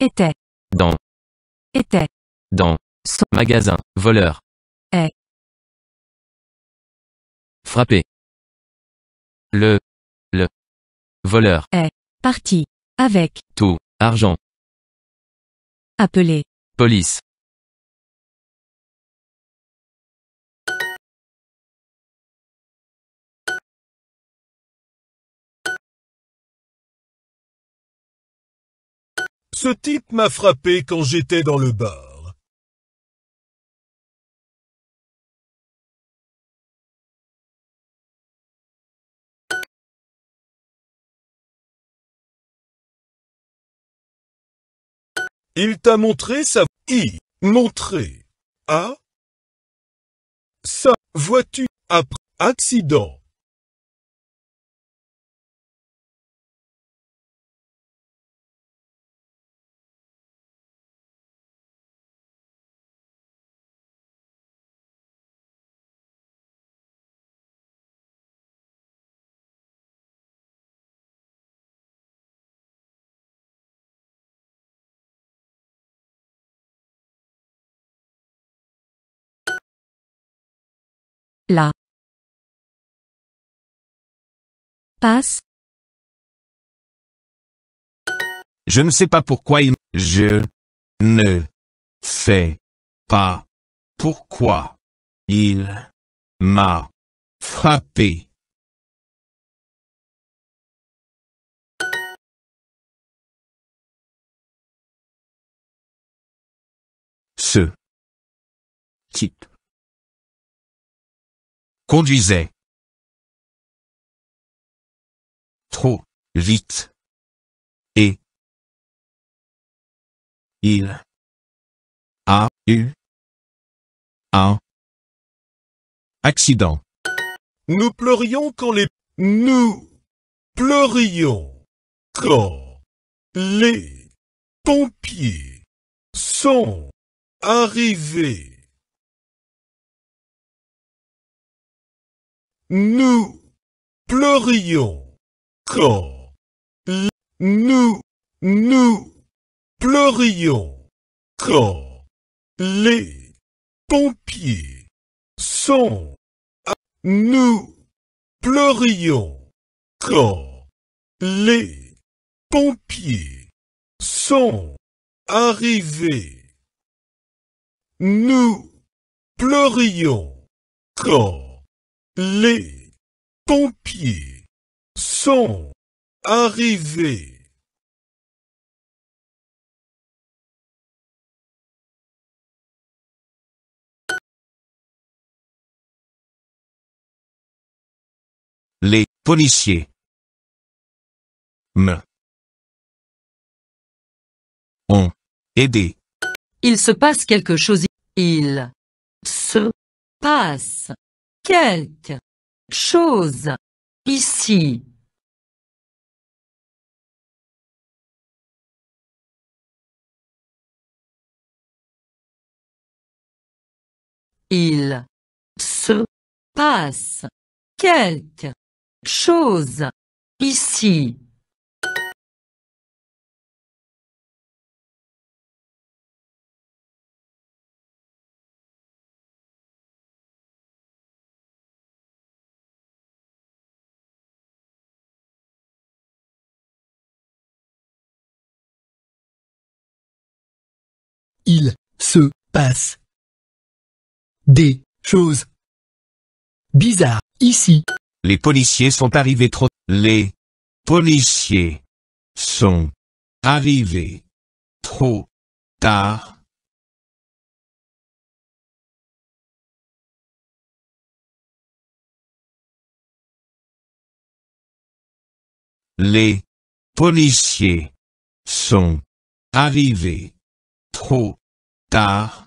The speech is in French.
était dans était dans son magasin voleur est frappé le le voleur est parti avec tout argent appelé police Ce type m'a frappé quand j'étais dans le bar. Il t'a montré sa... I. Montré. A. vois-tu Après accident. La. Passe. Je ne sais pas pourquoi il... Je. Ne. fais Pas. Pourquoi. Il. M'a. Frappé. Ce. Type conduisait. Trop vite. Et il a eu un accident. Nous pleurions quand les... Nous pleurions quand les pompiers sont arrivés. Nous pleurions quand nous nous pleurions quand les pompiers sont nous pleurions quand les pompiers sont arrivés. Nous pleurions quand les pompiers sont arrivés. Les policiers. m'ont Aidé. Il se passe quelque chose. Il. Se. Passe quelque chose ici. Il se passe quelque chose ici. se passe des choses bizarres ici. Les policiers sont arrivés trop. Les policiers sont arrivés trop tard. Les policiers sont arrivés trop da